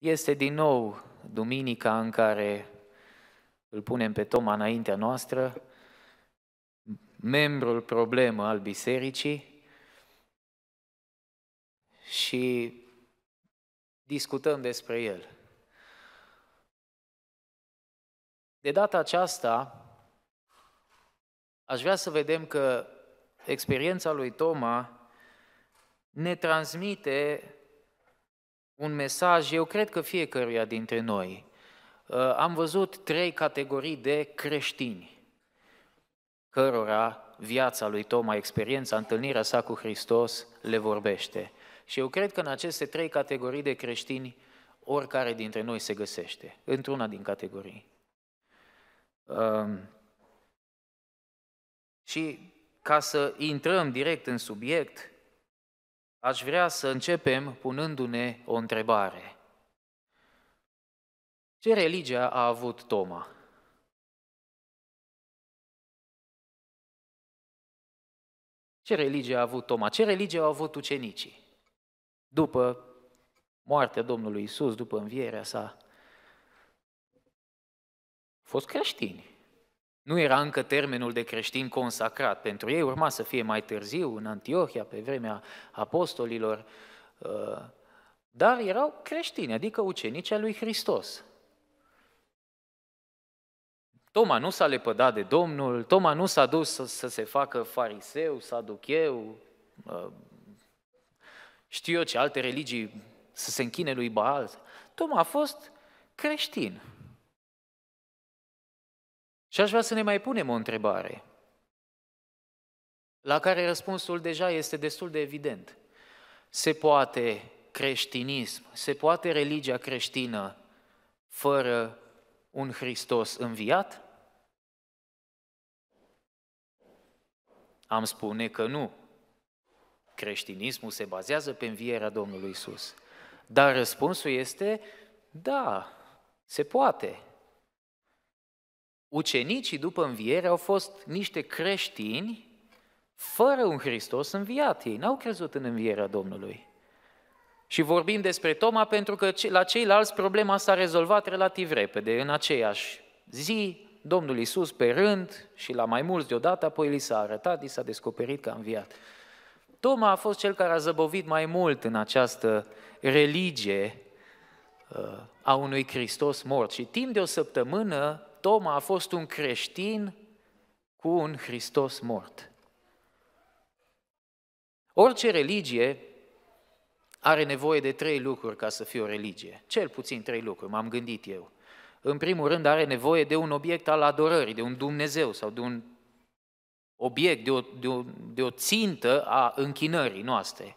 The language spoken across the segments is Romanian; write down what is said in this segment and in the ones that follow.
Este din nou duminica în care îl punem pe Toma înaintea noastră, membrul problemă al bisericii și discutăm despre el. De data aceasta, aș vrea să vedem că experiența lui Toma ne transmite un mesaj, eu cred că fiecăruia dintre noi. Uh, am văzut trei categorii de creștini, cărora viața lui Toma, experiența, întâlnirea sa cu Hristos le vorbește. Și eu cred că în aceste trei categorii de creștini, oricare dintre noi se găsește, într-una din categorii. Um, și ca să intrăm direct în subiect, Aș vrea să începem punându-ne o întrebare. Ce religie a avut Toma? Ce religie a avut Toma? Ce religie au avut ucenicii? După moartea Domnului Isus, după învierea sa, au fost creștini. Nu era încă termenul de creștin consacrat. Pentru ei urma să fie mai târziu, în Antiohia, pe vremea apostolilor. Uh, dar erau creștini, adică ucenici al lui Hristos. Toma nu s-a lepădat de Domnul, Toma nu s-a dus să, să se facă fariseu, saducheu, uh, știu eu ce alte religii, să se închine lui Baal. Toma a fost creștin. Și aș vrea să ne mai punem o întrebare, la care răspunsul deja este destul de evident. Se poate creștinism, se poate religia creștină fără un Hristos înviat? Am spune că nu. Creștinismul se bazează pe învierea Domnului Isus. Dar răspunsul este da, se poate ucenicii după înviere au fost niște creștini fără un Hristos înviat. Ei n-au crezut în învierea Domnului. Și vorbim despre Toma pentru că la ceilalți problema s-a rezolvat relativ repede, în aceeași zi, Domnul Isus pe rând și la mai mulți deodată, apoi li s-a arătat, li s-a descoperit că a înviat. Toma a fost cel care a zăbovit mai mult în această religie uh, a unui Hristos mort și timp de o săptămână Toma a fost un creștin cu un Hristos mort. Orice religie are nevoie de trei lucruri ca să fie o religie. Cel puțin trei lucruri, m-am gândit eu. În primul rând are nevoie de un obiect al adorării, de un Dumnezeu sau de un obiect, de o, de o, de o țintă a închinării noastre,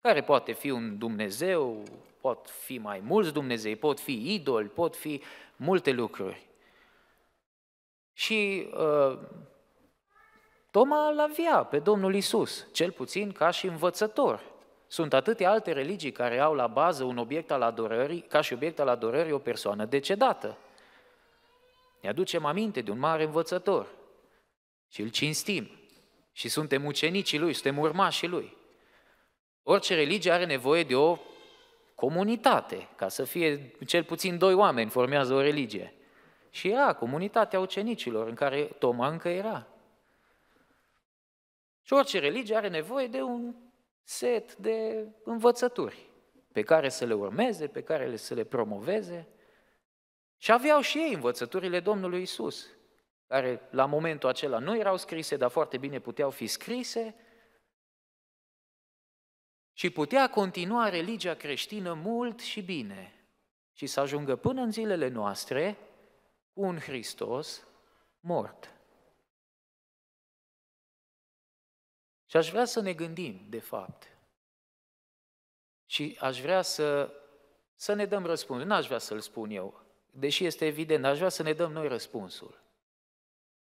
care poate fi un Dumnezeu, pot fi mai mulți Dumnezei, pot fi idoli, pot fi multe lucruri. Și uh, Toma îl avea pe Domnul Isus, cel puțin ca și învățător. Sunt atâtea alte religii care au la bază un obiect al adorării, ca și obiect al adorării o persoană decedată. Ne aducem aminte de un mare învățător și îl cinstim și suntem ucenicii lui, suntem urmașii lui. Orice religie are nevoie de o comunitate, ca să fie cel puțin doi oameni formează o religie. Și era comunitatea ucenicilor în care Toma încă era. Și orice religie are nevoie de un set de învățături pe care să le urmeze, pe care să le promoveze. Și aveau și ei învățăturile Domnului Isus, care la momentul acela nu erau scrise, dar foarte bine puteau fi scrise, și putea continua religia creștină mult și bine și să ajungă până în zilele noastre un Hristos mort. Și aș vrea să ne gândim, de fapt, și aș vrea să, să ne dăm răspunsul. N-aș vrea să-l spun eu, deși este evident, aș vrea să ne dăm noi răspunsul.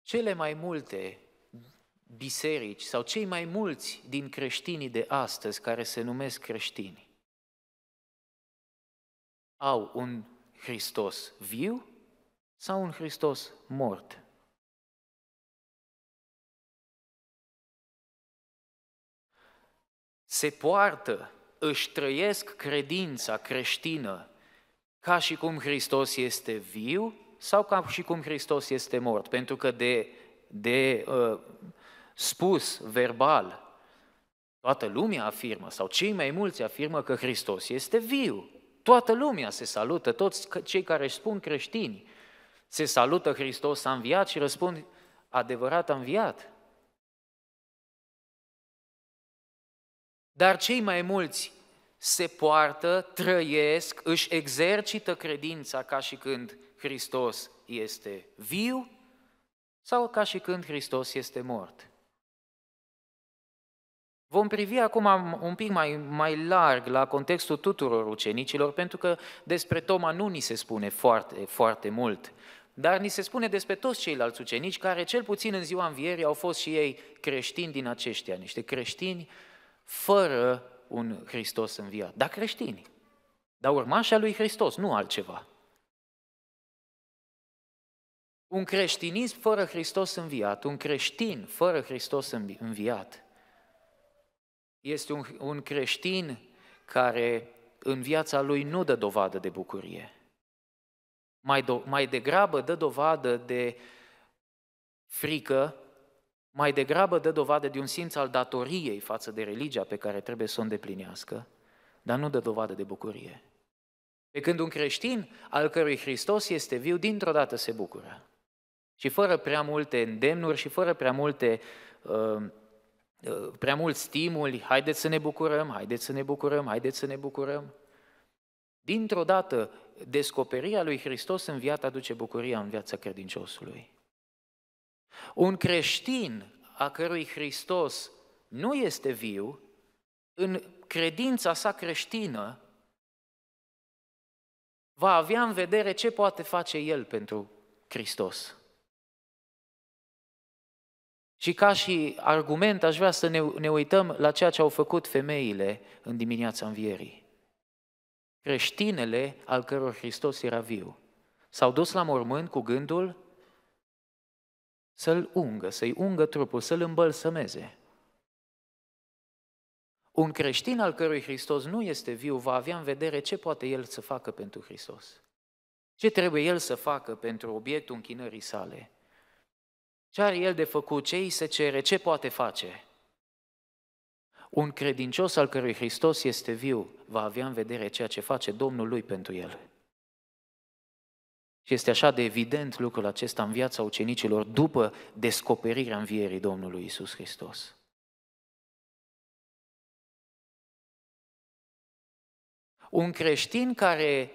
Cele mai multe biserici sau cei mai mulți din creștinii de astăzi care se numesc creștini au un Hristos viu sau un Hristos mort. Se poartă, își trăiesc credința creștină ca și cum Hristos este viu sau ca și cum Hristos este mort. Pentru că de, de uh, spus verbal, toată lumea afirmă, sau cei mai mulți afirmă că Hristos este viu. Toată lumea se salută, toți cei care spun creștini se salută Hristos, a înviat și răspund, adevărat a înviat. Dar cei mai mulți se poartă, trăiesc, își exercită credința ca și când Hristos este viu sau ca și când Hristos este mort. Vom privi acum un pic mai, mai larg la contextul tuturor ucenicilor, pentru că despre Toma nu ni se spune foarte, foarte mult. Dar ni se spune despre toți ceilalți ucenici care, cel puțin în ziua învierii, au fost și ei creștini din aceștia, niște creștini fără un Hristos înviat, dar creștini, dar urmașa lui Hristos, nu altceva. Un creștinism fără Hristos înviat, un creștin fără Hristos înviat, este un, un creștin care în viața lui nu dă dovadă de bucurie. Mai, do- mai degrabă dă dovadă de frică, mai degrabă dă dovadă de un simț al datoriei față de religia pe care trebuie să o îndeplinească, dar nu dă dovadă de bucurie. Pe când un creștin al cărui Hristos este viu, dintr-o dată se bucură. Și fără prea multe îndemnuri și fără prea multe uh, uh prea mult stimuli, haideți să ne bucurăm, haideți să ne bucurăm, haideți să ne bucurăm. Dintr-o dată descoperirea lui Hristos în viață aduce bucuria în viața credinciosului. Un creștin a cărui Hristos nu este viu, în credința sa creștină, va avea în vedere ce poate face el pentru Hristos. Și ca și argument aș vrea să ne, ne uităm la ceea ce au făcut femeile în dimineața învierii creștinele al căror Hristos era viu, s-au dus la mormânt cu gândul să-l ungă, să-i ungă trupul, să-l îmbălsămeze. Un creștin al cărui Hristos nu este viu va avea în vedere ce poate el să facă pentru Hristos. Ce trebuie el să facă pentru obiectul închinării sale? Ce are el de făcut? Ce îi se cere? Ce poate face? Un credincios al cărui Hristos este viu va avea în vedere ceea ce face Domnul lui pentru el. Și este așa de evident lucrul acesta în viața ucenicilor după descoperirea învierii Domnului Isus Hristos. Un creștin care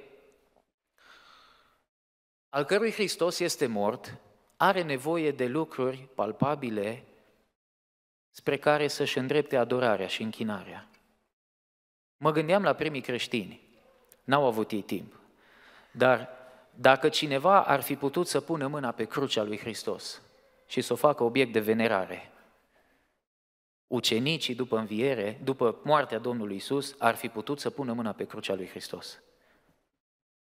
al cărui Hristos este mort, are nevoie de lucruri palpabile spre care să-și îndrepte adorarea și închinarea. Mă gândeam la primii creștini. N-au avut ei timp. Dar dacă cineva ar fi putut să pună mâna pe crucea lui Hristos și să o facă obiect de venerare, ucenicii după înviere, după moartea Domnului Isus, ar fi putut să pună mâna pe crucea lui Hristos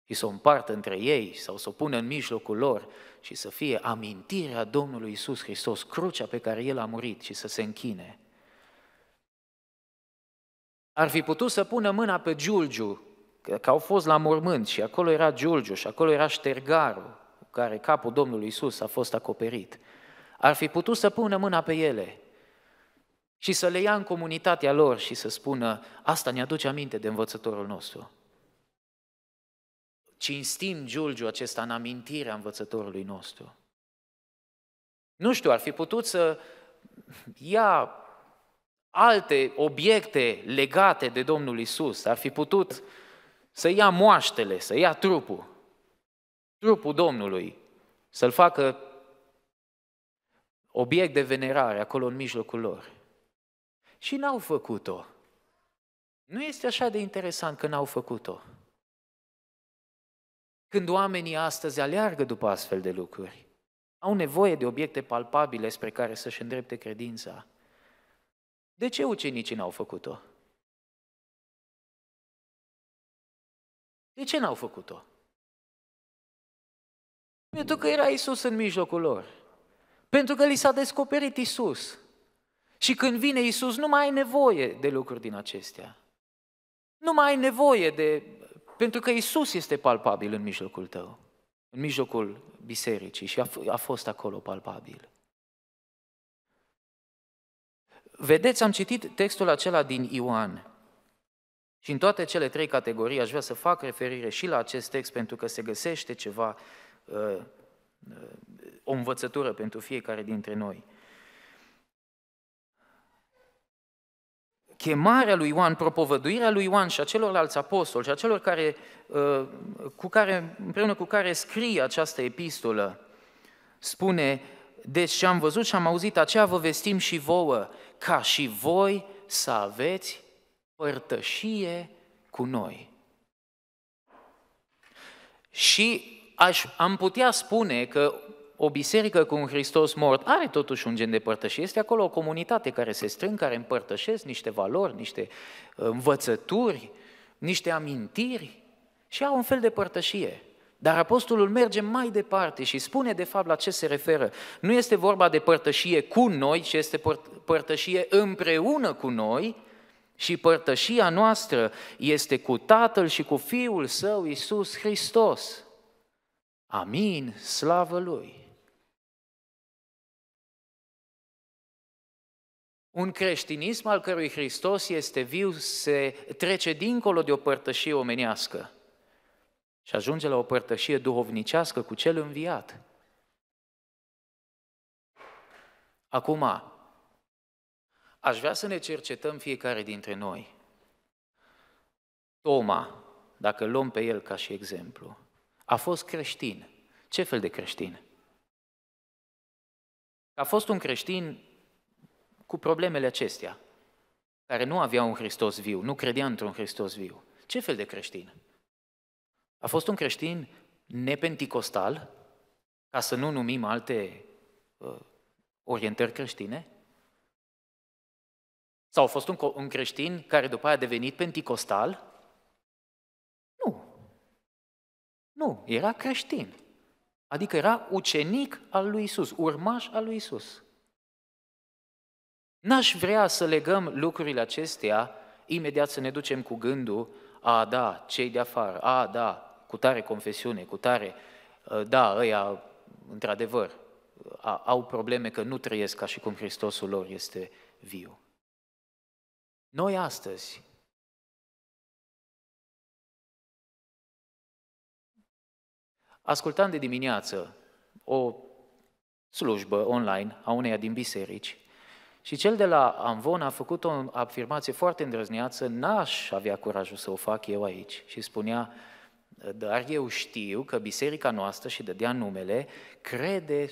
și să o împartă între ei sau să o pună în mijlocul lor și să fie amintirea Domnului Isus Hristos, crucea pe care El a murit și să se închine. Ar fi putut să pună mâna pe Giulgiu, că au fost la mormânt și acolo era Giulgiu și acolo era ștergarul, cu care capul Domnului Isus a fost acoperit. Ar fi putut să pună mâna pe ele și să le ia în comunitatea lor și să spună, asta ne aduce aminte de învățătorul nostru cinstim Giulgiu acesta în amintirea învățătorului nostru. Nu știu, ar fi putut să ia alte obiecte legate de Domnul Isus. Ar fi putut să ia moaștele, să ia trupul, trupul Domnului, să-l facă obiect de venerare acolo în mijlocul lor. Și n-au făcut-o. Nu este așa de interesant că n-au făcut-o. Când oamenii astăzi aleargă după astfel de lucruri, au nevoie de obiecte palpabile spre care să-și îndrepte credința. De ce ucenicii n-au făcut-o? De ce n-au făcut-o? Pentru că era Isus în mijlocul lor. Pentru că li s-a descoperit Isus. Și când vine Isus, nu mai ai nevoie de lucruri din acestea. Nu mai ai nevoie de pentru că Isus este palpabil în mijlocul tău, în mijlocul bisericii și a, f- a fost acolo palpabil. Vedeți, am citit textul acela din Ioan. Și în toate cele trei categorii aș vrea să fac referire și la acest text pentru că se găsește ceva, uh, uh, o învățătură pentru fiecare dintre noi. chemarea lui Ioan, propovăduirea lui Ioan și a celorlalți apostoli și a celor care, uh, cu care, împreună cu care scrie această epistolă, spune, deci ce am văzut și am auzit, aceea vă vestim și vouă, ca și voi să aveți părtășie cu noi. Și aș, am putea spune că o biserică cu un Hristos mort are totuși un gen de părtășie. Este acolo o comunitate care se strâng, care împărtășesc niște valori, niște uh, învățături, niște amintiri și au un fel de părtășie. Dar apostolul merge mai departe și spune de fapt la ce se referă. Nu este vorba de părtășie cu noi, ci este părtășie împreună cu noi și părtășia noastră este cu Tatăl și cu Fiul Său, Isus Hristos. Amin, slavă Lui! Un creștinism al cărui Hristos este viu se trece dincolo de o părtășie omenească și ajunge la o părtășie duhovnicească cu cel înviat. Acum, aș vrea să ne cercetăm fiecare dintre noi. Toma, dacă luăm pe el ca și exemplu, a fost creștin. Ce fel de creștin? A fost un creștin cu problemele acestea, care nu aveau un Hristos viu, nu credea într-un Hristos viu. Ce fel de creștin? A fost un creștin nepenticostal, ca să nu numim alte uh, orientări creștine? Sau a fost un, un creștin care după aia a devenit penticostal? Nu. Nu, era creștin. Adică era ucenic al lui Isus, urmaș al lui Isus. N-aș vrea să legăm lucrurile acestea, imediat să ne ducem cu gândul, a, da, cei de afară, a, da, cu tare confesiune, cu tare, ă, da, ăia, într-adevăr, au probleme că nu trăiesc ca și cum Hristosul lor este viu. Noi astăzi ascultam de dimineață o slujbă online a uneia din biserici și cel de la Amvon a făcut o afirmație foarte îndrăzneață, n-aș avea curajul să o fac eu aici. Și spunea, dar eu știu că biserica noastră, și dădea numele, crede 100%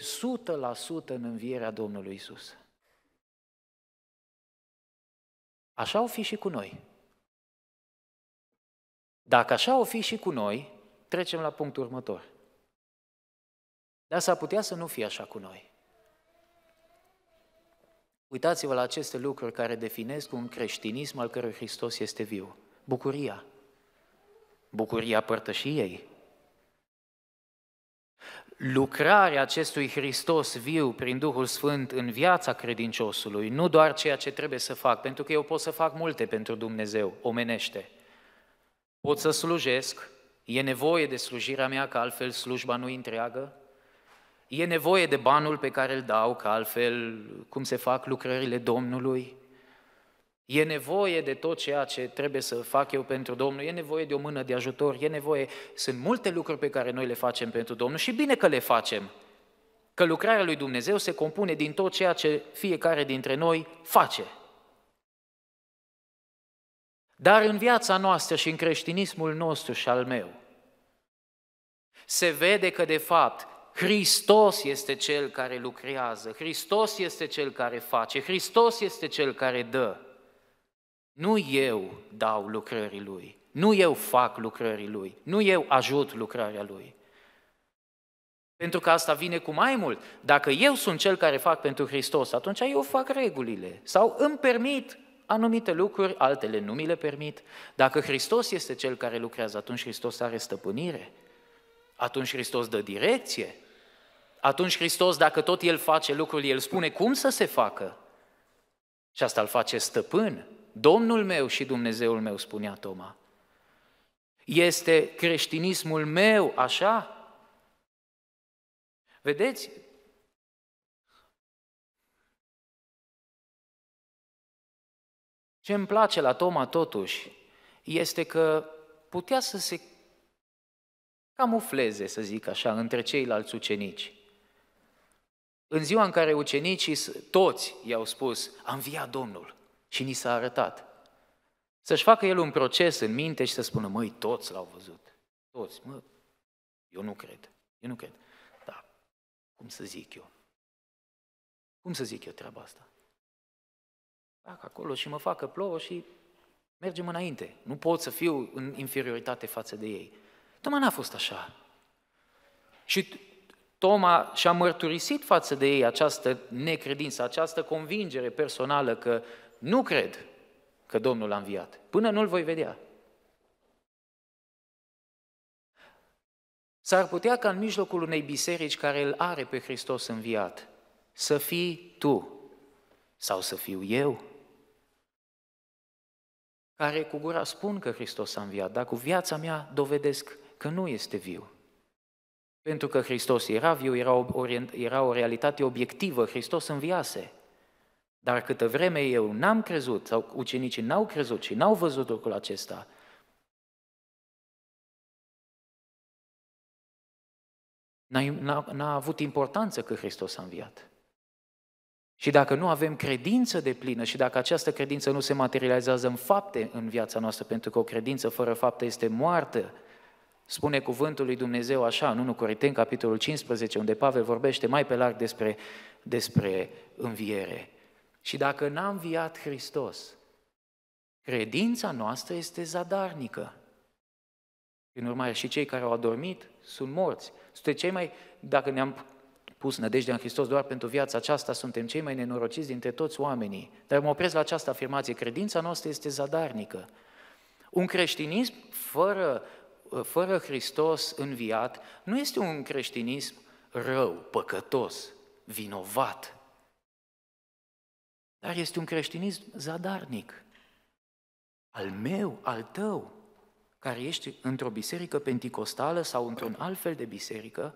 în învierea Domnului Isus. Așa o fi și cu noi. Dacă așa o fi și cu noi, trecem la punctul următor. Dar s-ar putea să nu fie așa cu noi. Uitați-vă la aceste lucruri care definesc un creștinism al cărui Hristos este viu. Bucuria. Bucuria părtășiei. Lucrarea acestui Hristos viu prin Duhul Sfânt în viața credinciosului, nu doar ceea ce trebuie să fac, pentru că eu pot să fac multe pentru Dumnezeu, omenește. Pot să slujesc, e nevoie de slujirea mea, că altfel slujba nu întreagă, E nevoie de banul pe care îl dau, că altfel cum se fac lucrările Domnului? E nevoie de tot ceea ce trebuie să fac eu pentru Domnul, e nevoie de o mână de ajutor, e nevoie... Sunt multe lucruri pe care noi le facem pentru Domnul și bine că le facem. Că lucrarea lui Dumnezeu se compune din tot ceea ce fiecare dintre noi face. Dar în viața noastră și în creștinismul nostru și al meu, se vede că, de fapt, Hristos este Cel care lucrează, Hristos este Cel care face, Hristos este Cel care dă. Nu eu dau lucrării Lui, nu eu fac lucrării Lui, nu eu ajut lucrarea Lui. Pentru că asta vine cu mai mult. Dacă eu sunt cel care fac pentru Hristos, atunci eu fac regulile sau îmi permit anumite lucruri, altele nu mi le permit. Dacă Hristos este cel care lucrează, atunci Hristos are stăpânire. Atunci Hristos dă direcție, atunci Hristos, dacă tot El face lucrul, El spune cum să se facă. Și asta îl face stăpân. Domnul meu și Dumnezeul meu, spunea Toma. Este creștinismul meu așa? Vedeți? Ce îmi place la Toma totuși este că putea să se camufleze, să zic așa, între ceilalți ucenici. În ziua în care ucenicii toți i-au spus, a înviat Domnul și ni s-a arătat. Să-și facă el un proces în minte și să spună, măi, toți l-au văzut. Toți, mă, eu nu cred, eu nu cred. Dar cum să zic eu? Cum să zic eu treaba asta? Fac acolo și mă facă plouă și mergem înainte. Nu pot să fiu în inferioritate față de ei. Tocmai n-a fost așa. Și Toma și-a mărturisit față de ei această necredință, această convingere personală că nu cred că Domnul a înviat, până nu-l voi vedea. S-ar putea ca în mijlocul unei biserici care îl are pe Hristos înviat să fii tu sau să fiu eu, care cu gura spun că Hristos a înviat, dar cu viața mea dovedesc că nu este viu. Pentru că Hristos era viu, era o, era o realitate obiectivă, Hristos înviase. Dar câtă vreme eu n-am crezut, sau ucenicii n-au crezut și n-au văzut lucrul acesta, n-a, n-a avut importanță că Hristos a înviat. Și dacă nu avem credință de plină și dacă această credință nu se materializează în fapte în viața noastră, pentru că o credință fără fapte este moartă, Spune cuvântul lui Dumnezeu așa în 1 Corinteni, capitolul 15, unde Pavel vorbește mai pe larg despre, despre înviere. Și dacă n-a înviat Hristos, credința noastră este zadarnică. În urmare, și cei care au adormit sunt morți. Suntem cei mai, dacă ne-am pus nădejdea în Hristos doar pentru viața aceasta, suntem cei mai nenorociți dintre toți oamenii. Dar mă opresc la această afirmație, credința noastră este zadarnică. Un creștinism fără Uh, fără Hristos înviat nu este un creștinism rău, păcătos, vinovat, dar este un creștinism zadarnic, al meu, al tău, care ești într-o biserică penticostală sau într-un alt fel de biserică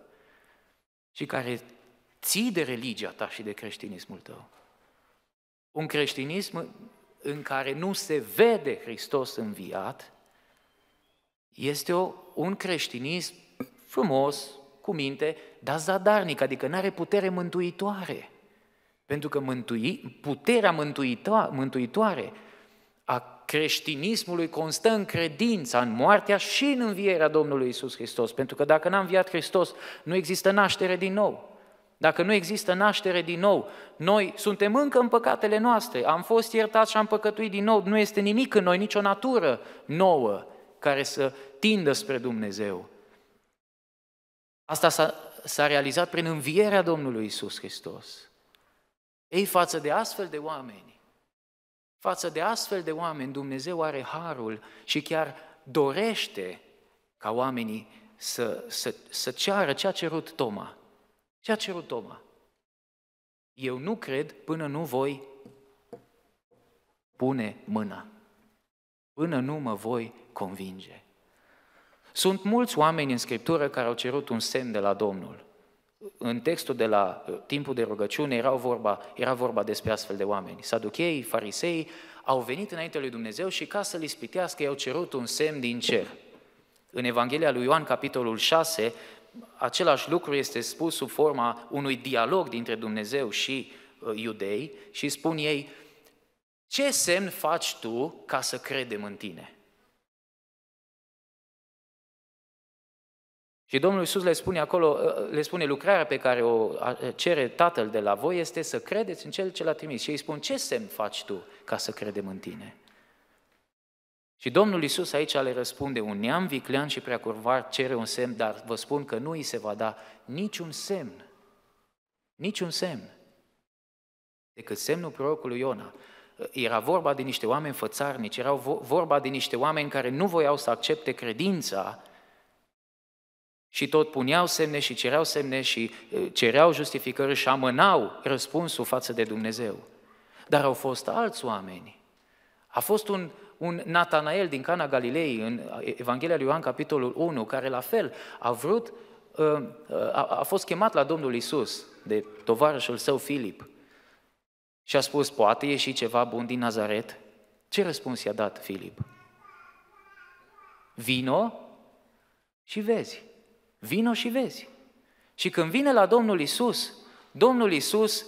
și care ții de religia ta și de creștinismul tău. Un creștinism în care nu se vede Hristos înviat, este o, un creștinism frumos, cu minte, dar zadarnic, adică nu are putere mântuitoare. Pentru că mântui, puterea mântuito- mântuitoare a creștinismului constă în credința, în moartea și în învierea Domnului Isus Hristos. Pentru că dacă n-a înviat Hristos, nu există naștere din nou. Dacă nu există naștere din nou, noi suntem încă în păcatele noastre, am fost iertați și am păcătuit din nou, nu este nimic în noi, nicio natură nouă care să tindă spre Dumnezeu. Asta s-a, s-a realizat prin învierea Domnului Isus Hristos. Ei, față de astfel de oameni, față de astfel de oameni, Dumnezeu are harul și chiar dorește ca oamenii să, să, să ceară ce a cerut Toma. Ce a cerut Toma? Eu nu cred până nu voi pune mâna, până nu mă voi convinge. Sunt mulți oameni în Scriptură care au cerut un semn de la Domnul. În textul de la uh, timpul de rugăciune era vorba, era vorba despre astfel de oameni. Saducheii, farisei au venit înainte lui Dumnezeu și ca să-L ispitească i-au cerut un semn din cer. În Evanghelia lui Ioan, capitolul 6, același lucru este spus sub forma unui dialog dintre Dumnezeu și uh, iudei și spun ei, ce semn faci tu ca să credem în tine? Și Domnul Iisus le spune acolo, ă, ă, le spune lucrarea pe care o ă, cere Tatăl de la voi este să credeți în Cel ce l-a trimis. Și ei spun, ce semn faci tu ca să credem în tine? Și Domnul Iisus aici le răspunde, un neam viclean și preacurvar cere un semn, dar vă spun că nu îi se va da niciun semn. Niciun semn. Decât semnul prorocului Iona. Era vorba de niște oameni fățarnici, era vorba de niște oameni care nu voiau să accepte credința și tot puneau semne și cereau semne și cereau justificări și amânau răspunsul față de Dumnezeu. Dar au fost alți oameni. A fost un, un Natanael din Cana Galilei, în Evanghelia lui Ioan, capitolul 1, care la fel a vrut, a, a fost chemat la Domnul Isus de tovarășul său Filip și a spus, poate ieși ceva bun din Nazaret? Ce răspuns i-a dat Filip? Vino și vezi. Vino și vezi. Și când vine la Domnul Isus, Domnul Isus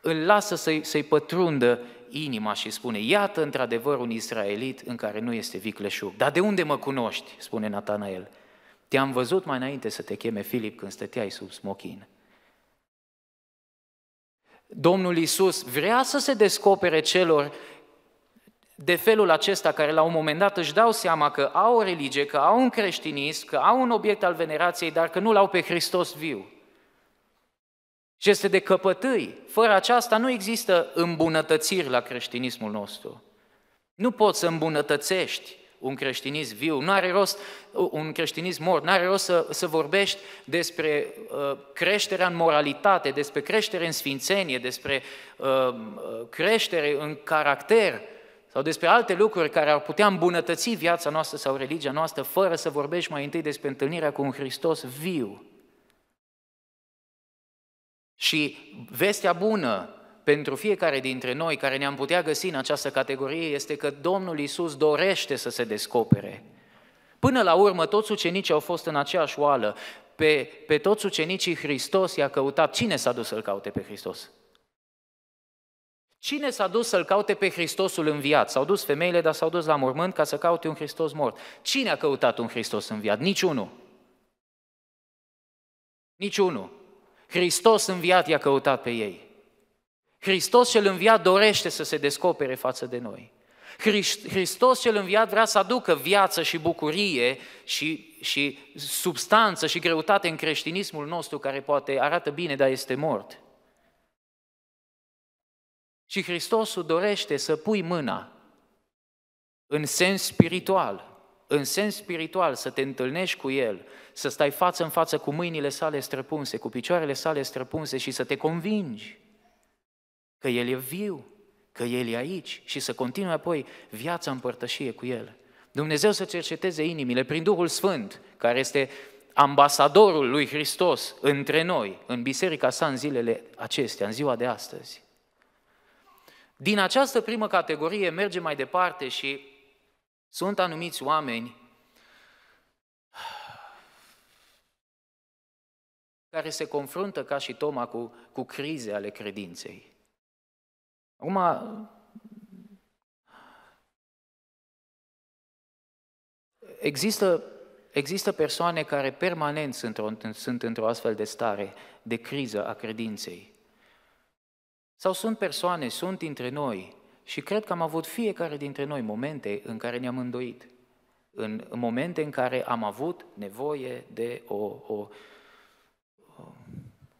îl lasă să-i, să pătrundă inima și spune, iată într-adevăr un israelit în care nu este vicleșug. Dar de unde mă cunoști? spune Natanael. Te-am văzut mai înainte să te cheme Filip când stăteai sub smochin. Domnul Isus vrea să se descopere celor de felul acesta care la un moment dat își dau seama că au o religie, că au un creștinism, că au un obiect al venerației, dar că nu l-au pe Hristos viu. Și este de căpătâi. Fără aceasta nu există îmbunătățiri la creștinismul nostru. Nu poți să îmbunătățești un creștinism viu, nu are rost un creștinism mort, nu are rost să, să vorbești despre uh, creșterea în moralitate, despre creștere în sfințenie, despre uh, uh creștere în caracter, sau despre alte lucruri care ar putea îmbunătăți viața noastră sau religia noastră, fără să vorbești mai întâi despre întâlnirea cu un Hristos viu. Și vestea bună pentru fiecare dintre noi care ne-am putea găsi în această categorie este că Domnul Isus dorește să se descopere. Până la urmă, toți ucenicii au fost în aceeași oală. Pe, pe toți ucenicii Hristos i-a căutat. Cine s-a dus să-L caute pe Hristos? Cine s-a dus să-L caute pe Hristosul înviat? S-au dus femeile, dar s-au dus la mormânt ca să caute un Hristos mort. Cine a căutat un Hristos înviat? Niciunul. Niciunul. Hristos înviat i-a căutat pe ei. Hristos cel înviat dorește să se descopere față de noi. Hristos cel înviat vrea să aducă viață și bucurie și, și substanță și greutate în creștinismul nostru care poate arată bine, dar este mort. Și Hristosul dorește să pui mâna în sens spiritual, în sens spiritual să te întâlnești cu El, să stai față în față cu mâinile sale străpunse, cu picioarele sale străpunse și să te convingi că El e viu, că El e aici și să continui apoi viața împărtășie cu El. Dumnezeu să cerceteze inimile prin Duhul Sfânt, care este ambasadorul lui Hristos între noi, în Biserica sa în zilele acestea, în ziua de astăzi. Din această primă categorie merge mai departe și sunt anumiți oameni care se confruntă ca și Toma cu, cu crize ale credinței. Acum, există, există persoane care permanent sunt, sunt într-o astfel de stare de criză a credinței. Sau sunt persoane, sunt dintre noi și cred că am avut fiecare dintre noi momente în care ne-am îndoit, în momente în care am avut nevoie de o, o,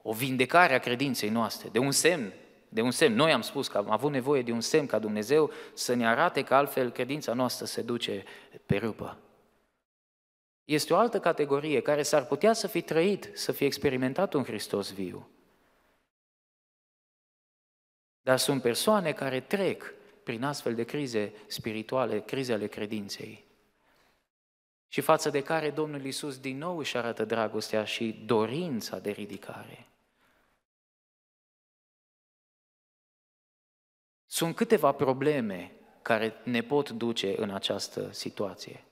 o vindecare a credinței noastre, de un semn, de un semn. Noi am spus că am avut nevoie de un semn ca Dumnezeu să ne arate că altfel credința noastră se duce pe râpă. Este o altă categorie care s-ar putea să fi trăit, să fi experimentat un Hristos viu, dar sunt persoane care trec prin astfel de crize spirituale, crize ale credinței. Și față de care Domnul Iisus din nou își arată dragostea și dorința de ridicare. Sunt câteva probleme care ne pot duce în această situație.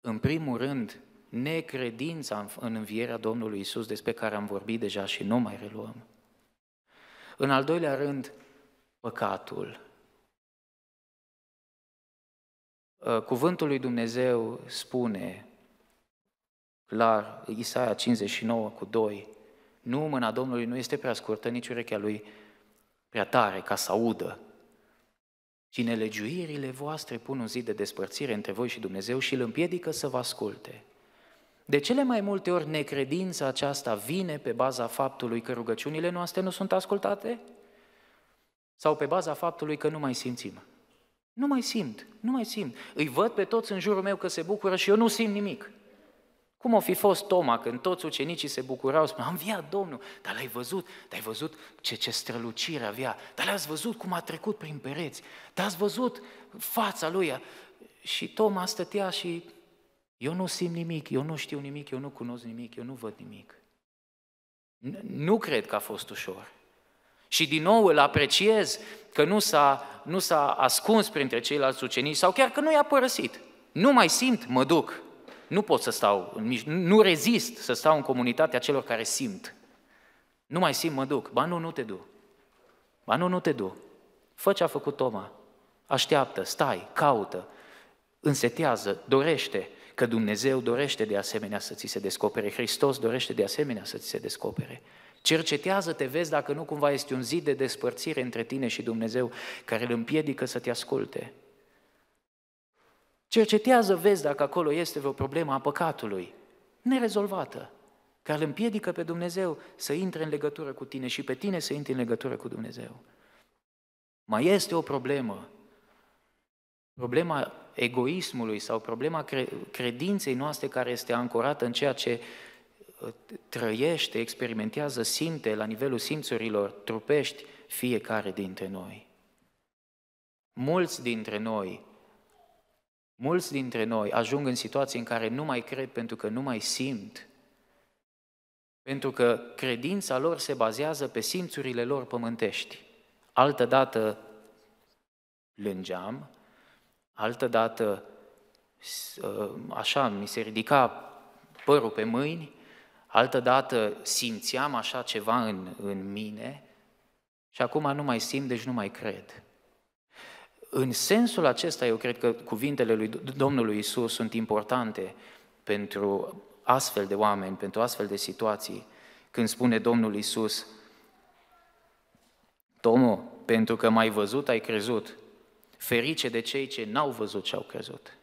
În primul rând, necredința în învierea Domnului Isus, despre care am vorbit deja și nu mai reluăm. În al doilea rând, păcatul. Uh, cuvântul lui Dumnezeu spune clar, Isaia 59 cu 2, nu mâna Domnului nu este prea scurtă, nici urechea lui prea tare ca să audă, Cine legiuirile voastre pun un zid de despărțire între voi și Dumnezeu și îl împiedică să vă asculte. De cele mai multe ori necredința aceasta vine pe baza faptului că rugăciunile noastre nu sunt ascultate sau pe baza faptului că nu mai simțim. Nu mai simt, nu mai simt. Îi văd pe toți în jurul meu că se bucură și eu nu simt nimic. Cum o fi fost Toma când toți ucenicii se bucurau, spunea, am viat Domnul, dar l-ai văzut, dar ai văzut ce, ce strălucire avea, dar l-ați văzut cum a trecut prin pereți, dar ați văzut fața lui. Și Toma stătea și eu nu simt nimic, eu nu știu nimic, eu nu cunosc nimic, eu nu văd nimic. Nu cred că a fost ușor. Și din nou îl apreciez că nu s-a, nu s-a ascuns printre ceilalți ucenici sau chiar că nu i-a părăsit. Nu mai simt, mă duc. Nu pot să stau, în nu rezist să stau în comunitatea celor care simt. Nu mai simt, mă duc. Ba nu, nu te du. Ba nu, nu te du. Fă ce a făcut Toma. Așteaptă, stai, caută, însetează, dorește, că Dumnezeu dorește de asemenea să ți se descopere, Hristos dorește de asemenea să ți se descopere. Cercetează-te, vezi dacă nu cumva este un zid de despărțire între tine și Dumnezeu care îl împiedică să te asculte. Cercetează, vezi dacă acolo este vreo problemă a păcatului, nerezolvată, care îl împiedică pe Dumnezeu să intre în legătură cu tine și pe tine să intre în legătură cu Dumnezeu. Mai este o problemă. Problema egoismului sau problema credinței noastre care este ancorată în ceea ce uh, trăiește, experimentează, simte la nivelul simțurilor trupești fiecare dintre noi. Mulți dintre noi, mulți dintre noi ajung în situații în care nu mai cred pentru că nu mai simt, pentru că credința lor se bazează pe simțurile lor pământești. Altădată plângeam, Altădată, ă, așa, mi se ridica părul pe mâini, altădată simțeam așa ceva în, în mine și acum nu mai simt, deci nu mai cred. În sensul acesta, eu cred că cuvintele lui Domnului Isus sunt importante pentru astfel de oameni, pentru astfel de situații, când spune Domnul Isus, Tomo, pentru că m-ai văzut, ai crezut ferice de cei ce n-au văzut și au crezut.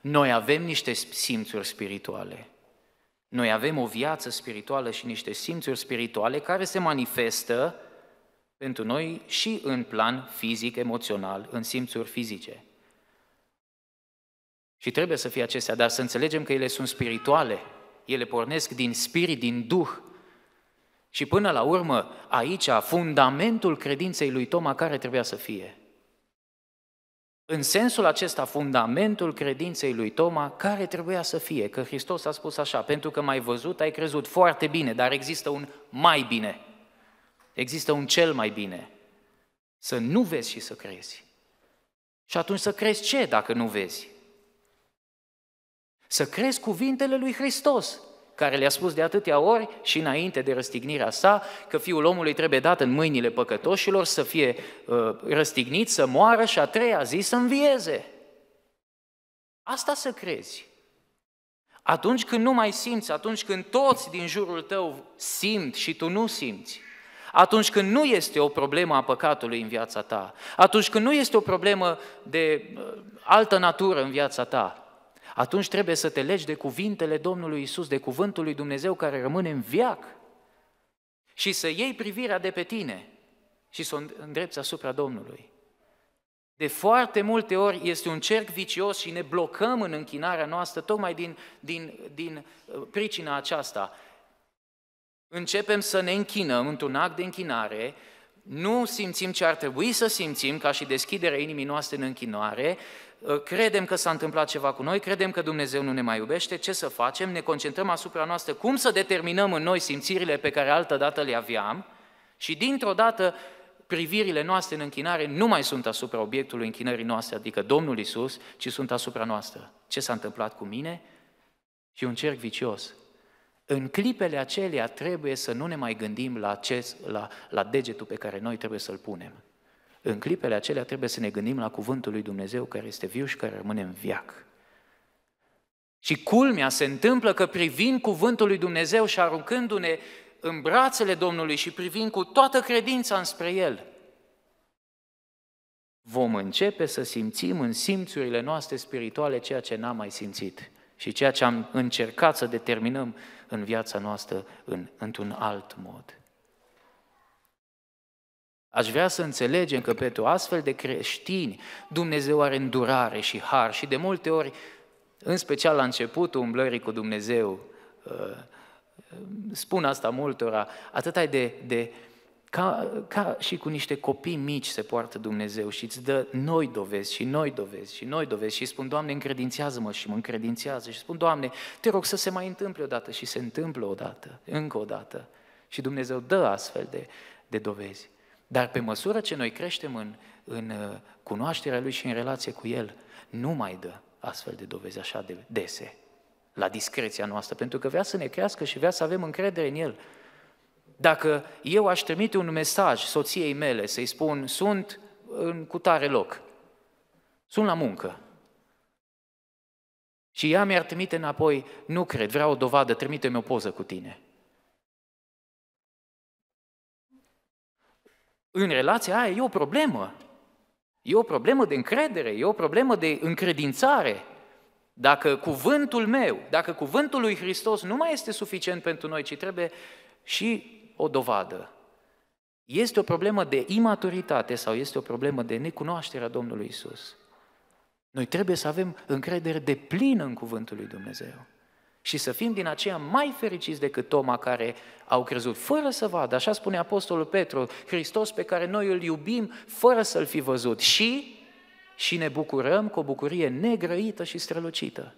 Noi avem niște simțuri spirituale. Noi avem o viață spirituală și niște simțuri spirituale care se manifestă pentru noi și în plan fizic, emoțional, în simțuri fizice. Și trebuie să fie acestea, dar să înțelegem că ele sunt spirituale. Ele pornesc din spirit, din duh. Și până la urmă, aici, fundamentul credinței lui Toma care trebuia să fie? În sensul acesta, fundamentul credinței lui Toma, care trebuia să fie? Că Hristos a spus așa, pentru că m-ai văzut, ai crezut foarte bine, dar există un mai bine. Există un cel mai bine. Să nu vezi și să crezi. Și atunci să crezi ce dacă nu vezi? Să crezi cuvintele lui Hristos care le-a spus de atâtea ori și înainte de răstignirea sa că Fiul omului trebuie dat în mâinile păcătoșilor, să fie uh, răstignit, să moară și a treia zi să învieze. Asta să crezi. Atunci când nu mai simți, atunci când toți din jurul tău simt și tu nu simți, atunci când nu este o problemă a păcatului în viața ta, atunci când nu este o problemă de uh, altă natură în viața ta, atunci trebuie să te legi de cuvintele Domnului Isus, de cuvântul lui Dumnezeu care rămâne în viac și să iei privirea de pe tine și să o îndrepți asupra Domnului. De foarte multe ori este un cerc vicios și ne blocăm în închinarea noastră tocmai din, din, din uh, pricina aceasta. Începem să ne închinăm într-un act de închinare, nu simțim ce ar trebui să simțim ca și deschiderea inimii noastre în închinare, Ă, credem că s-a întâmplat ceva cu noi, credem că Dumnezeu nu ne mai iubește, ce să facem? Ne concentrăm asupra noastră, cum să determinăm în noi simțirile pe care altă dată le aveam și dintr-o dată privirile noastre în închinare nu mai sunt asupra obiectului închinării noastre, adică Domnul Isus, ci sunt asupra noastră. Ce s-a întâmplat cu mine? Și un cerc vicios. În clipele acelea trebuie să nu ne mai gândim la, acest, la, la degetul pe care noi trebuie să-l punem în clipele acelea trebuie să ne gândim la cuvântul lui Dumnezeu care este viu și care rămâne în viac. Și culmea se întâmplă că privind cuvântul lui Dumnezeu și aruncându-ne în brațele Domnului și privind cu toată credința înspre El, vom începe să simțim în simțurile noastre spirituale ceea ce n-am mai simțit și ceea ce am încercat să determinăm în viața noastră în, într-un alt mod. Aș vrea să înțelegem că pentru astfel de creștini Dumnezeu are îndurare și har și de multe ori, în special la începutul umblării cu Dumnezeu, uh, spun asta multora, ai de, de ca, ca și cu niște copii mici se poartă Dumnezeu și îți dă noi dovezi și noi dovezi și noi dovezi și spun, Doamne, încredințează-mă și mă încredințează și spun, Doamne, te rog să se mai întâmple odată și se întâmplă odată, încă o dată. Și Dumnezeu dă astfel de, de dovezi. Dar pe măsură ce noi creștem în, în uh, cunoașterea Lui și în relație cu El, nu mai dă astfel de dovezi așa de dese, la discreția noastră, pentru că vrea să ne crească și vrea să avem încredere în El. Dacă eu aș trimite un mesaj soției mele să-i spun, sunt în cutare loc, sunt la muncă, și ea mi-ar trimite înapoi, nu cred, vreau o dovadă, trimite-mi o poză cu tine. în relația aia e o problemă. E o problemă de încredere, e o problemă de încredințare. Dacă cuvântul meu, dacă cuvântul lui Hristos nu mai este suficient pentru noi, ci trebuie și o dovadă. Este o problemă de imaturitate sau este o problemă de necunoaștere a Domnului Isus. Noi trebuie să avem încredere de plină în cuvântul lui Dumnezeu și să fim din aceea mai fericiți decât Toma care au crezut, fără să vadă, așa spune Apostolul Petru, Hristos pe care noi îl iubim fără să-L fi văzut și, și ne bucurăm cu o bucurie negrăită și strălucită.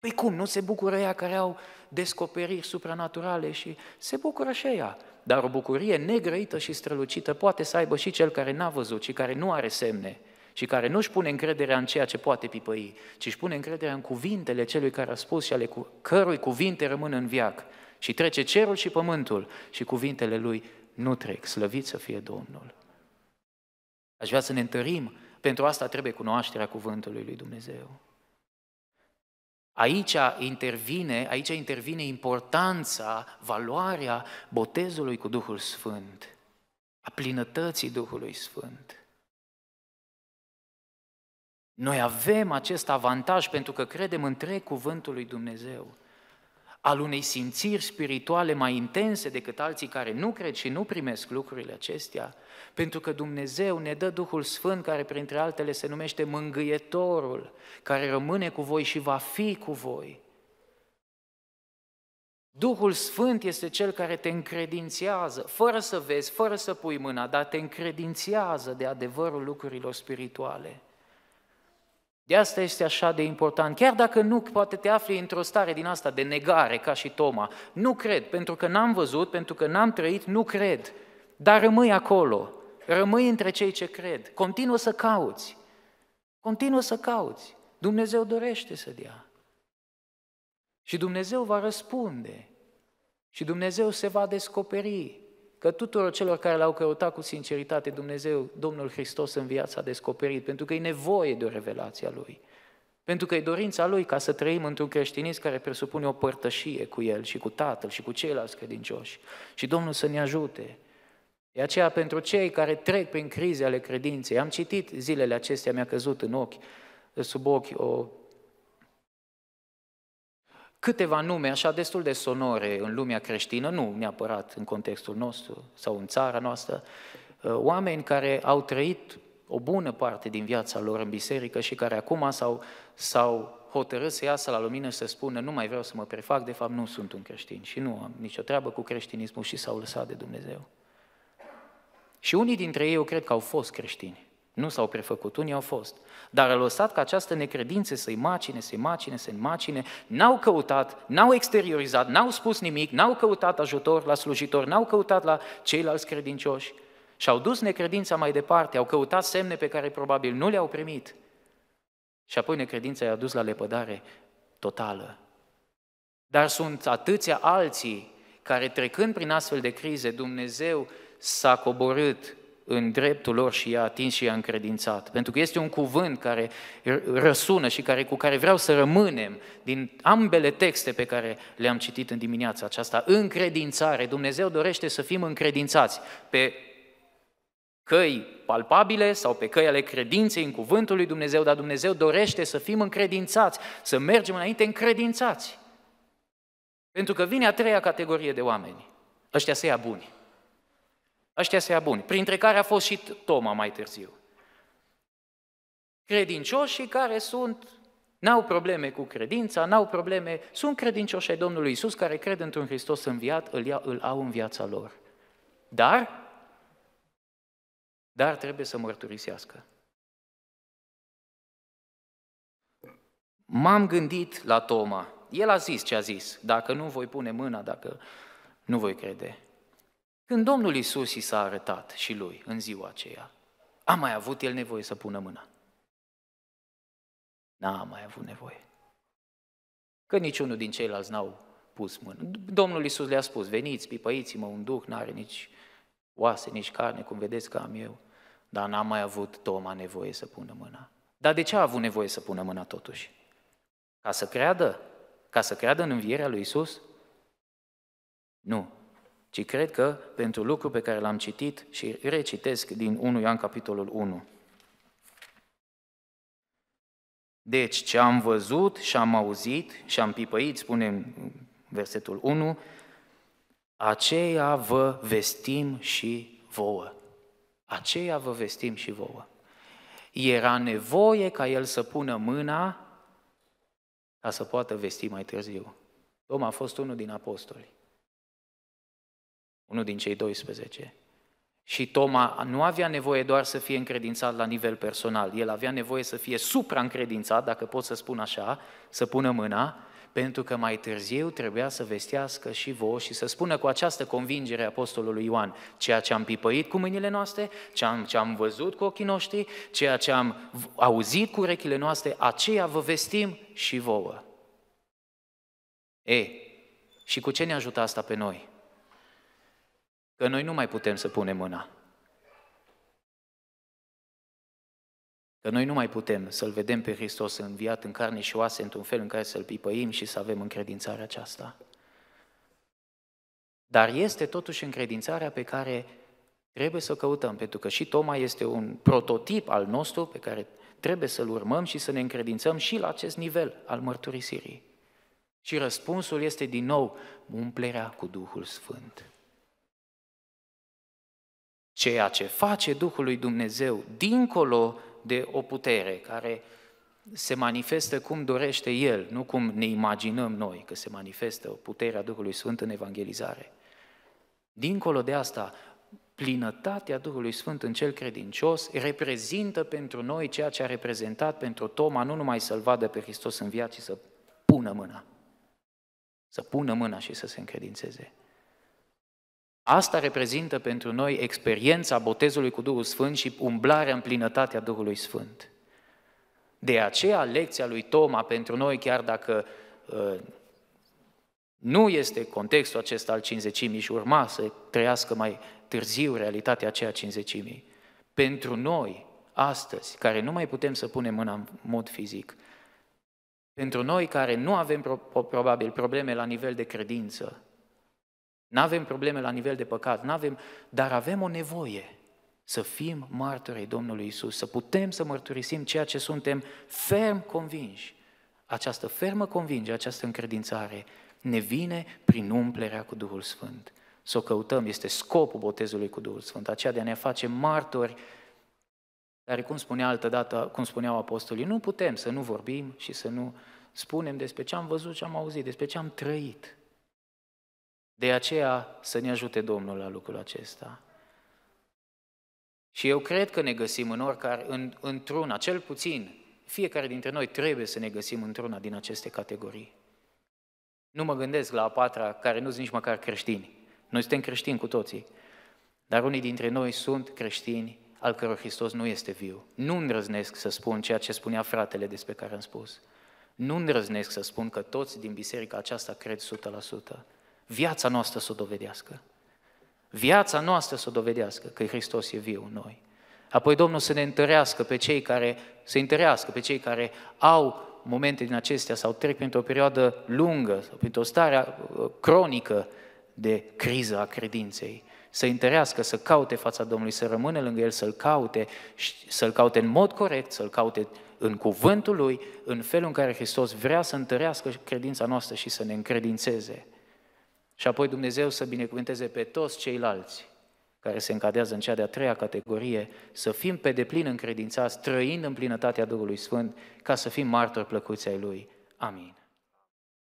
Păi cum, nu se bucură ea care au descoperiri supranaturale și se bucură și ea. Dar o bucurie negrăită și strălucită poate să aibă și cel care n-a văzut și care nu are semne, și care nu își pune încrederea în ceea ce poate pipăi, ci își pune încrederea în cuvintele celui care a spus și ale cu, cărui cuvinte rămân în viac și trece cerul și pământul și cuvintele lui nu trec, slăvit să fie Domnul. Aș vrea să ne întărim, pentru asta trebuie cunoașterea cuvântului lui Dumnezeu. Aici intervine, aici intervine importanța, valoarea botezului cu Duhul Sfânt, a plinătății Duhului Sfânt. Noi avem acest avantaj pentru că credem între cuvântul lui Dumnezeu, al unei simțiri spirituale mai intense decât alții care nu cred și nu primesc lucrurile acestea, pentru că Dumnezeu ne dă Duhul Sfânt, care printre altele se numește Mângâietorul, care rămâne cu voi și va fi cu voi. Duhul Sfânt este cel care te încredințează, fără să vezi, fără să pui mâna, dar te încredințează de adevărul lucrurilor spirituale. De asta este așa de important. Chiar dacă nu, poate te afli într-o stare din asta de negare, ca și Toma. Nu cred, pentru că n-am văzut, pentru că n-am trăit, nu cred. Dar rămâi acolo, rămâi între cei ce cred. Continuă să cauți. Continuă să cauți. Dumnezeu dorește să dea. Și Dumnezeu va răspunde. Și Dumnezeu se va descoperi că tuturor celor care l-au căutat cu sinceritate Dumnezeu, Domnul Hristos în viața a descoperit, pentru că e nevoie de o revelație a Lui. Pentru că e dorința Lui ca să trăim într-un creștinism care presupune o părtășie cu El și cu Tatăl și cu ceilalți credincioși. Și Domnul să ne ajute. De aceea, pentru cei care trec prin crize ale credinței, am citit zilele acestea, mi-a căzut în ochi, sub ochi, o câteva nume așa destul de sonore în lumea creștină, nu neapărat în contextul nostru sau în țara noastră, uh, oameni care au trăit o bună parte din viața lor în biserică și care acum s-au, s-au hotărât să iasă la lumină și să spună nu mai vreau să mă prefac, de fapt nu sunt un creștin și nu am nicio treabă cu creștinismul și s-au lăsat de Dumnezeu. Și unii dintre ei eu cred că au fost creștini. Nu s-au prefăcut, unii au fost. Dar a lăsat ca această necredință să-i macine, să-i macine, să-i macine. N-au căutat, n-au exteriorizat, n-au spus nimic, n-au căutat ajutor la slujitor, n-au căutat la ceilalți credincioși. Și-au dus necredința mai departe, au căutat semne pe care probabil nu le-au primit. Și apoi necredința i-a dus la lepădare totală. Dar sunt atâția alții care trecând prin astfel de crize, Dumnezeu s-a coborât în dreptul lor și i-a atins și i-a încredințat. Pentru că este un cuvânt care răsună și care, cu care vreau să rămânem din ambele texte pe care le-am citit în dimineața aceasta. Încredințare. Dumnezeu dorește să fim încredințați pe căi palpabile sau pe căi ale credinței în cuvântul lui Dumnezeu, dar Dumnezeu dorește să fim încredințați, să mergem înainte încredințați. Pentru că vine a treia categorie de oameni, ăștia se ia buni. Ăștia se buni, printre care a fost și Toma mai târziu. Credincioșii care sunt, n-au probleme cu credința, n-au probleme, sunt credincioși ai Domnului Isus care cred într-un Hristos înviat, îl, ia, îl au în viața lor. Dar, dar trebuie să mărturisească. M-am gândit la Toma. El a zis ce a zis. Dacă nu voi pune mâna, dacă nu voi crede. Când Domnul Isus i s-a arătat și lui în ziua aceea, a mai avut el nevoie să pună mâna? N-a mai avut nevoie. Că niciunul din ceilalți n-au pus mână. Domnul Isus le-a spus, veniți, pipăiți-mă un duh, n-are nici oase, nici carne, cum vedeți că am eu. Dar n-a mai avut Toma nevoie să pună mâna. Dar de ce a avut nevoie să pună mâna totuși? Ca să creadă? Ca să creadă în învierea lui Isus? Nu ci cred că pentru lucru pe care l-am citit și recitesc din 1 Ioan capitolul 1. Deci, ce am văzut și am auzit și am pipăit, spune versetul 1, aceea vă vestim și vouă. Aceea vă vestim și vouă. Era nevoie ca el să pună mâna ca să poată vesti mai târziu. Tom a fost unul din apostoli unul din cei 12. Și Toma nu avea nevoie doar să fie încredințat la nivel personal, el avea nevoie să fie supra încredințat, dacă pot să spun așa, să pună mâna, pentru că mai târziu trebuia să vestească și voi și să spună cu această convingere apostolului Ioan ceea ce am pipăit cu mâinile noastre, ce am, ce am văzut cu ochii noștri, ceea ce am auzit cu urechile noastre, aceea vă vestim și vouă. E, și cu ce ne ajută asta pe noi? Că noi nu mai putem să punem mâna. Că noi nu mai putem să-L vedem pe Hristos înviat în carne și oase, într-un fel în care să-L pipăim și să avem încredințarea aceasta. Dar este totuși încredințarea pe care trebuie să o căutăm, pentru că și Toma este un prototip al nostru pe care trebuie să-l urmăm și să ne încredințăm și la acest nivel al mărturisirii. Și răspunsul este din nou umplerea cu Duhul Sfânt ceea ce face Duhul lui Dumnezeu dincolo de o putere care se manifestă cum dorește El, nu cum ne imaginăm noi că se manifestă puterea Duhului Sfânt în evangelizare. Dincolo de asta, plinătatea Duhului Sfânt în cel credincios reprezintă pentru noi ceea ce a reprezentat pentru Toma, nu numai să-L vadă pe Hristos în viață, ci să pună mâna. Să pună mâna și să se încredințeze. Asta reprezintă pentru noi experiența botezului cu Duhul Sfânt și umblarea în plinătatea Duhului Sfânt. De aceea, lecția lui Toma pentru noi, chiar dacă uh, nu este contextul acesta al cinzecimii și urma să trăiască mai târziu realitatea aceea cinzecimii, pentru noi, astăzi, care nu mai putem să punem mâna în mod fizic, pentru noi care nu avem probabil probleme la nivel de credință, nu avem probleme la nivel de păcat, nu avem, dar avem o nevoie să fim martorii Domnului Isus, să putem să mărturisim ceea ce suntem ferm convinși. Această fermă convingere, această încredințare ne vine prin umplerea cu Duhul Sfânt. Să o căutăm, este scopul botezului cu Duhul Sfânt, aceea de a ne face martori care, cum spunea dată, cum spuneau apostolii, nu putem să nu vorbim și să nu spunem despre ce am văzut, ce am auzit, despre ce am trăit. De aceea să ne ajute Domnul la lucrul acesta. Și eu cred că ne găsim în oricare, în, într-una, cel puțin, fiecare dintre noi trebuie să ne găsim într-una din aceste categorii. Nu mă gândesc la a patra, care nu sunt nici măcar creștini. Noi suntem creștini cu toții. Dar unii dintre noi sunt creștini al căror Hristos nu este viu. Nu îndrăznesc să spun ceea ce spunea fratele despre care am spus. Nu îndrăznesc să spun că toți din biserica aceasta cred Viața noastră să o dovedească. Viața noastră să o dovedească că Hristos e viu în noi. Apoi Domnul să ne întărească pe cei care, să întărească pe cei care au momente din acestea sau trec printr-o perioadă lungă, sau printr-o stare uh, cronică de criză a credinței. Să întărească, să caute fața Domnului, să rămână lângă El, să-L caute, să-L caute în mod corect, să-L caute în cuvântul Lui, în felul în care Hristos vrea să întărească credința noastră și să ne încredințeze. Și apoi Dumnezeu să binecuvânteze pe toți ceilalți care se încadrează în cea de-a treia categorie, să fim pe deplin încredințați, trăind în plinătatea Duhului Sfânt, ca să fim martori plăcuți ai Lui. Amin.